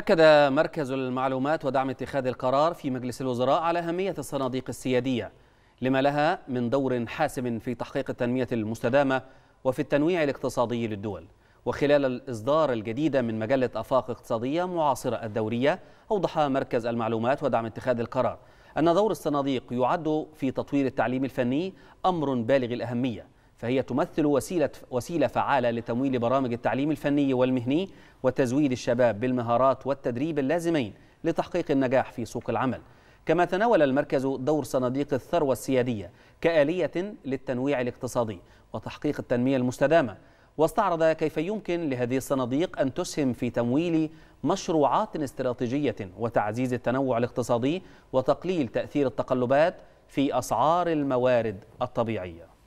أكد مركز المعلومات ودعم اتخاذ القرار في مجلس الوزراء على أهمية الصناديق السيادية لما لها من دور حاسم في تحقيق التنمية المستدامة وفي التنويع الاقتصادي للدول وخلال الإصدار الجديد من مجلة أفاق اقتصادية معاصرة الدورية أوضح مركز المعلومات ودعم اتخاذ القرار أن دور الصناديق يعد في تطوير التعليم الفني أمر بالغ الأهمية فهي تمثل وسيلة, وسيلة فعالة لتمويل برامج التعليم الفني والمهني وتزويد الشباب بالمهارات والتدريب اللازمين لتحقيق النجاح في سوق العمل كما تناول المركز دور صناديق الثروة السيادية كآلية للتنويع الاقتصادي وتحقيق التنمية المستدامة واستعرض كيف يمكن لهذه الصناديق أن تسهم في تمويل مشروعات استراتيجية وتعزيز التنوع الاقتصادي وتقليل تأثير التقلبات في أسعار الموارد الطبيعية